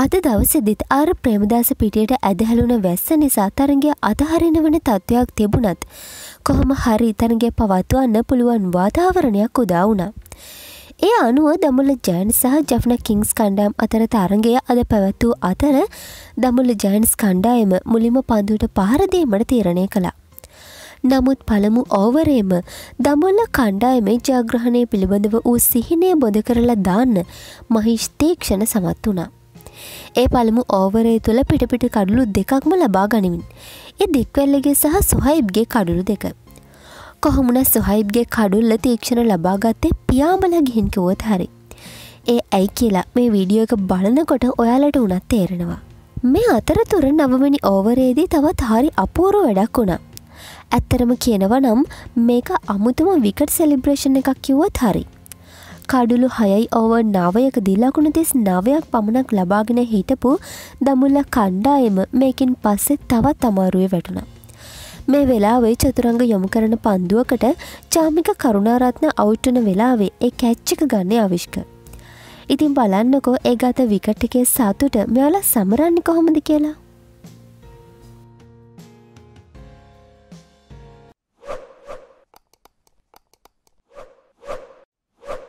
අද දවසෙදිත් අර ප්‍රේමදාස පිටියට ඇදහැලුන වැස්ස නිසා තරගේ අතහරින වන තත්ත්වයක් තිබුණත් කොහොම හරි තරගේ පවත්වන්න පුළුවන් වාතාවරණයක් උදා වුණා. ඒ අනුව දමුල ජෑන් සහ ජෆ්න කිංස් කණ්ඩාම් අතර තරගය අද පැවැත්වූ අතර දමුල ජෑන්ස් කණ්ඩායම මුලිම පන්දුට පහරදීමට තීරණය කළා. නමුත් පළමු ඕවරේම දමොල්ල කණ්ඩායමේ ජාග්‍රහණය පිළිබඳව වූ සිහිනය බොඳ කරලා දාන්න මහිෂ්තේක්ෂණ සමත් වනා. ඒ පළමු ඕවරේ තුළ පිටපිට කඩුළු දෙකක්ම ලබා ගනිමින්. එ දික්වැල්ලගේ සහ සොහයිබ්ගේ කඩුළු දෙක. කොහොමුණ සොහයිබ්ගේ කඩුල්ල තීක්ෂණ ලබාගත්තේ පියාඹල ගිහින් කිවොත් හරි. ඒ ඇයි කියලා මේ වීඩියෝ එක බලනකොට ඔයාලට උනත් තේරෙනවා. මේ අතරතුර නවමනි ඕවරේදී තවත් හරි අපූරු වැඩක් වුණා. ඇත්තරම කියනව නම් මේක අමුතුම විකට සෙලිබ්‍රේෂණ එකක් කිව්වත් හරි. කඩුළු හයයි ඕව නවයකදී ලකුණු දෙස් නවයක් පමණක් ලබාගෙන හිටපු දමුල්ල කණ්ඩායම මේකින් පස්සෙ තවත් අමාරුවේ වැටුණ. මේ වෙලාවේ චතුරංග යොමු කරන පන්දුවකට චාමික කරුණාරත්න අවුට්ටන වෙලාවේ ඒ කැච්චික ගන්නේ අවිශ්ක. ඉතින් බලන්නකෝ ඒ ගත විකට්ටකේ සතුට මෙයාලා සමරන්නේ කොහොමද කියලා.